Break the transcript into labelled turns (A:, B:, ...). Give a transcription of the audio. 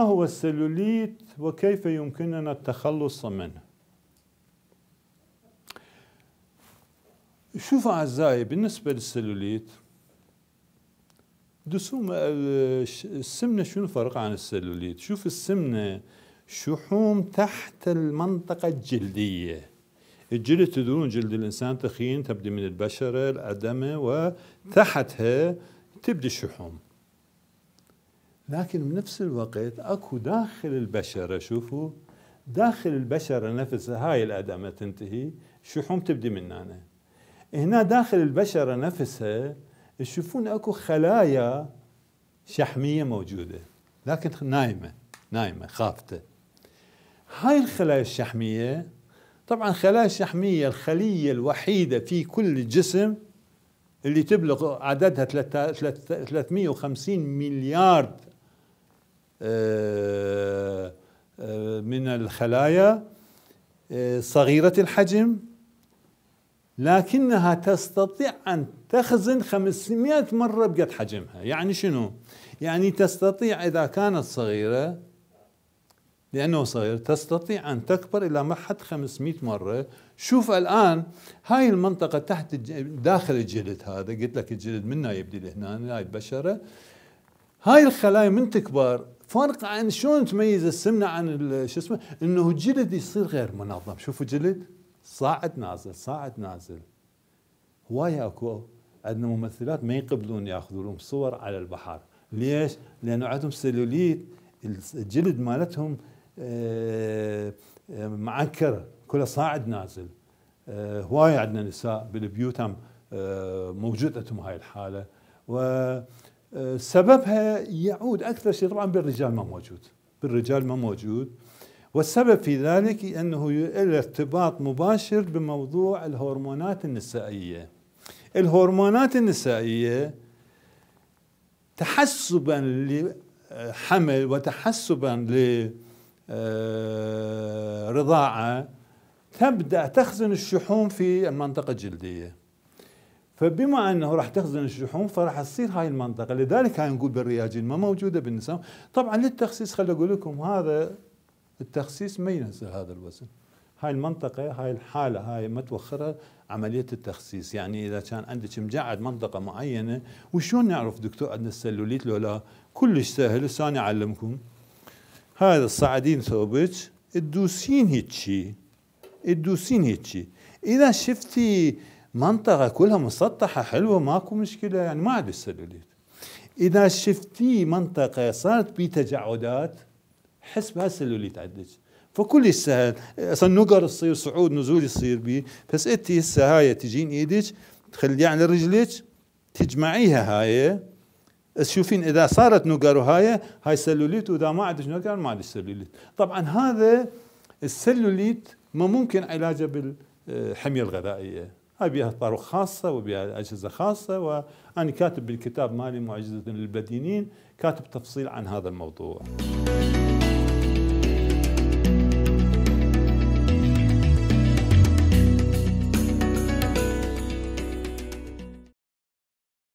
A: ما هو السلوليت وكيف يمكننا التخلص منه شوف أعزائي بالنسبة للسلوليت دسوم السمنة شنو الفرق عن السلوليت شوف السمنة شحوم تحت المنطقة الجلدية الجلد تدرون جلد الإنسان تخين تبدي من البشرة الأدمة وتحتها تبدي الشحوم لكن بنفس الوقت اكو داخل البشره شوفوا داخل البشره نفسها هاي الاداه ما تنتهي الشحوم تبدي من هنا هنا داخل البشره نفسها تشوفون اكو خلايا شحميه موجوده لكن نايمه نايمه خافته هاي الخلايا الشحميه طبعا خلايا الشحميه الخليه الوحيده في كل جسم اللي تبلغ عددها 350 مليار آه، آه، من الخلايا آه، صغيرة الحجم لكنها تستطيع أن تخزن 500 مرة بقد حجمها يعني شنو؟ يعني تستطيع إذا كانت صغيرة لأنه صغير تستطيع أن تكبر إلى محد 500 مرة شوف الآن هاي المنطقة تحت داخل الجلد هذا قلت لك الجلد منا يبدي لهنا هاي البشرة هاي الخلايا من تكبر فارق عن شلون تميز السمنه عن شو اسمه انه الجلد يصير غير منظم شوفوا جلد صاعد نازل صاعد نازل هوايه اكو عندنا ممثلات ما يقبلون ياخذوا لهم صور على البحر ليش؟ لانه عندهم سلوليت الجلد مالتهم آه، آه، معكر كله صاعد نازل آه، هواية عندنا نساء بالبيوت هم موجود عندهم هاي الحالة و سببها يعود أكثر شيء طبعا بالرجال ما موجود بالرجال ما موجود والسبب في ذلك أنه له ارتباط مباشر بموضوع الهرمونات النسائية الهرمونات النسائية تحسبا لحمل وتحسبا لرضاعة تبدأ تخزن الشحوم في المنطقة الجلدية فبما انه راح تخزن الشحوم فراح تصير هاي المنطقه لذلك هاي نقول بالرياجيل ما موجوده بالنساء طبعا للتخسيس خل اقول لكم هذا التخسيس ما ينزل هذا الوزن هاي المنطقة هاي الحالة هاي ما توخرها عملية التخسيس يعني إذا كان عندك مجعد منطقة معينة وشون نعرف دكتور عندنا السلوليت لو لا كلش سهل هسه أنا أعلمكم هذا الصعدين ثوبك تدوسين هيجي تدوسين هيجي إذا شفتي منطقه كلها مسطحه حلوه ماكو مشكله يعني ما عنده سلوليت اذا شفتي منطقه صارت بتجعدات بها السلوليت عندك فكلش سهل اصلا نقر تصير صعود نزول يصير بي بس انت هسه هاي تجين ايدك تخليها على يعني رجلك تجمعيها هاي تشوفين اذا صارت نقر وهاي هاي سلوليت واذا ما عندك نقر ما عندك سلوليت طبعا هذا السلوليت ما ممكن علاجه بالحميه الغذائيه هاي بها صاروخ خاصة وبها أجهزة خاصة وأنا كاتب بالكتاب مالي معجزة للبدينين كاتب تفصيل عن هذا الموضوع